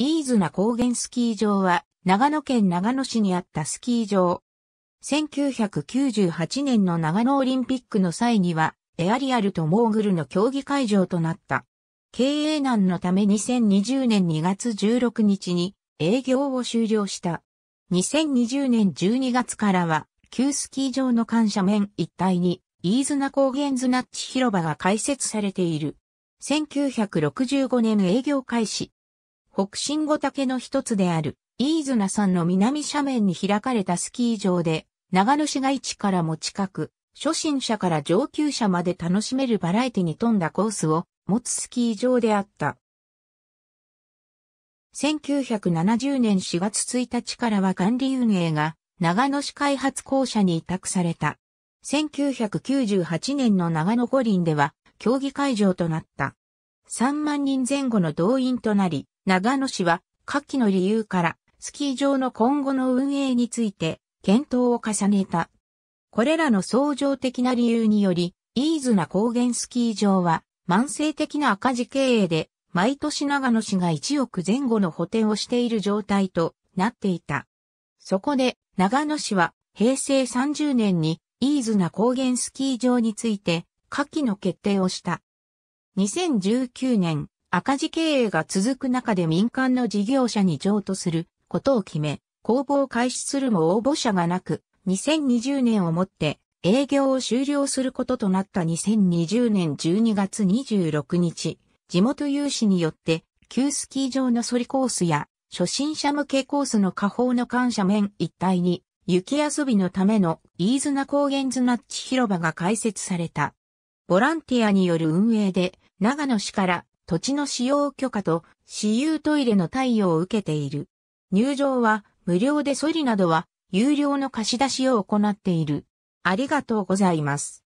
イーズナ高原スキー場は、長野県長野市にあったスキー場。1998年の長野オリンピックの際には、エアリアルとモーグルの競技会場となった。経営難のため2020年2月16日に営業を終了した。2020年12月からは、旧スキー場の感謝面一帯に、イーズナ高原ズナッチ広場が開設されている。1965年営業開始。北進五岳の一つである、飯綱山の南斜面に開かれたスキー場で、長野市街地からも近く、初心者から上級者まで楽しめるバラエティに富んだコースを持つスキー場であった。1970年4月1日からは管理運営が長野市開発公社に委託された。1998年の長野五輪では競技会場となった。3万人前後の動員となり、長野市は、下記の理由から、スキー場の今後の運営について、検討を重ねた。これらの相乗的な理由により、イーズナ高原スキー場は、慢性的な赤字経営で、毎年長野市が1億前後の補填をしている状態となっていた。そこで、長野市は、平成30年に、イーズナ高原スキー場について、下記の決定をした。2019年、赤字経営が続く中で民間の事業者に譲渡することを決め、公募を開始するも応募者がなく、2020年をもって営業を終了することとなった2020年12月26日、地元有志によって、旧スキー場のソリコースや、初心者向けコースの下方の感謝面一帯に、雪遊びのための飯綱高原ズナッチ広場が開設された。ボランティアによる運営で、長野市から土地の使用許可と私有トイレの貸与を受けている。入場は無料でソリなどは有料の貸し出しを行っている。ありがとうございます。